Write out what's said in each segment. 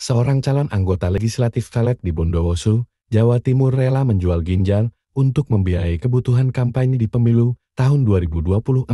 Seorang calon anggota legislatif Caleg di Bondowoso, Jawa Timur rela menjual ginjal untuk membiayai kebutuhan kampanye di pemilu tahun 2024.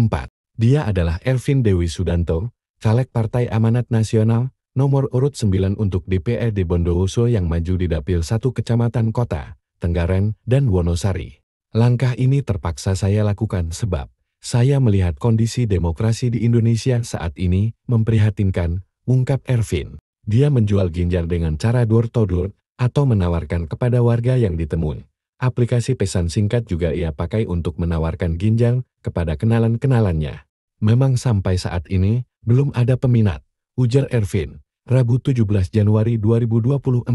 Dia adalah Ervin Dewi Sudanto, caleg Partai Amanat Nasional, nomor urut 9 untuk DPRD Bondowoso yang maju di Dapil 1 Kecamatan Kota, Tenggaren, dan Wonosari. Langkah ini terpaksa saya lakukan sebab saya melihat kondisi demokrasi di Indonesia saat ini memprihatinkan, ungkap Ervin. Dia menjual ginjal dengan cara door-to-door atau menawarkan kepada warga yang ditemui. Aplikasi pesan singkat juga ia pakai untuk menawarkan ginjal kepada kenalan-kenalannya. Memang sampai saat ini, belum ada peminat, ujar Ervin. Rabu 17 Januari 2024.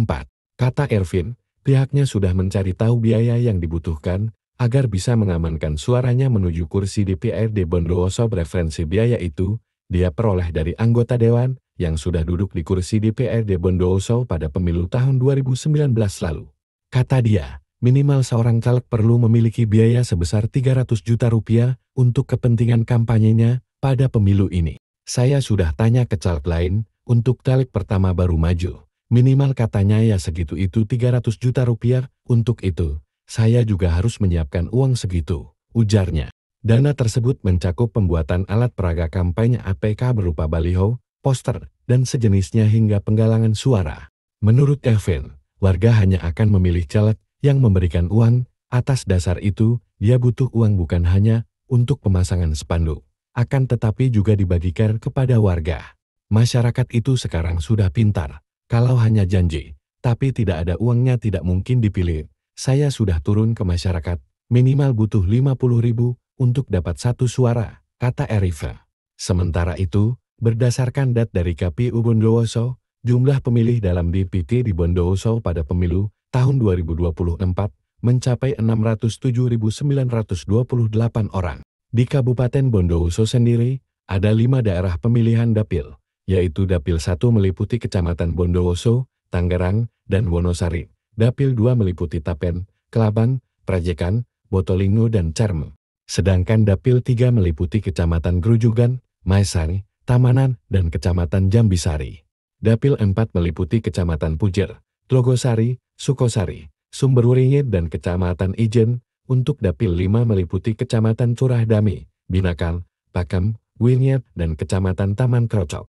Kata Ervin, pihaknya sudah mencari tahu biaya yang dibutuhkan agar bisa mengamankan suaranya menuju kursi DPRD Bondowoso referensi biaya itu, dia peroleh dari anggota Dewan, yang sudah duduk di kursi DPRD Bondowoso pada pemilu tahun 2019 lalu. Kata dia, minimal seorang caleg perlu memiliki biaya sebesar 300 juta rupiah untuk kepentingan kampanyenya pada pemilu ini. Saya sudah tanya ke caleg lain, untuk caleg pertama baru maju. Minimal katanya ya segitu itu 300 juta rupiah, untuk itu, saya juga harus menyiapkan uang segitu, ujarnya. Dana tersebut mencakup pembuatan alat peraga kampanye APK berupa baliho, poster, dan sejenisnya hingga penggalangan suara. Menurut Elvin, warga hanya akan memilih caleg yang memberikan uang. Atas dasar itu, dia butuh uang bukan hanya untuk pemasangan spanduk, akan tetapi juga dibagikan kepada warga. Masyarakat itu sekarang sudah pintar. Kalau hanya janji, tapi tidak ada uangnya tidak mungkin dipilih. Saya sudah turun ke masyarakat, minimal butuh 50 ribu untuk dapat satu suara, kata Eriva. Sementara itu, Berdasarkan dat dari KPU Bondowoso, jumlah pemilih dalam DPT di Bondowoso pada pemilu tahun 2024 mencapai 607.928 orang. Di Kabupaten Bondowoso sendiri, ada lima daerah pemilihan dapil, yaitu Dapil 1 meliputi Kecamatan Bondowoso, Tangerang, dan Wonosari. Dapil 2 meliputi Tapen, Kelaban, Prajekan, Botolingo, dan Cermu. Sedangkan Dapil 3 meliputi Kecamatan Grujugan, Maesari, Tamanan, dan Kecamatan Jambisari. Dapil 4 meliputi Kecamatan Pujer, Tlogosari, Sukosari, Sumberwuringe dan Kecamatan Ijen. Untuk Dapil 5 meliputi Kecamatan Curahdami, Binakal, Pakam, Winyet, dan Kecamatan Taman Krocok.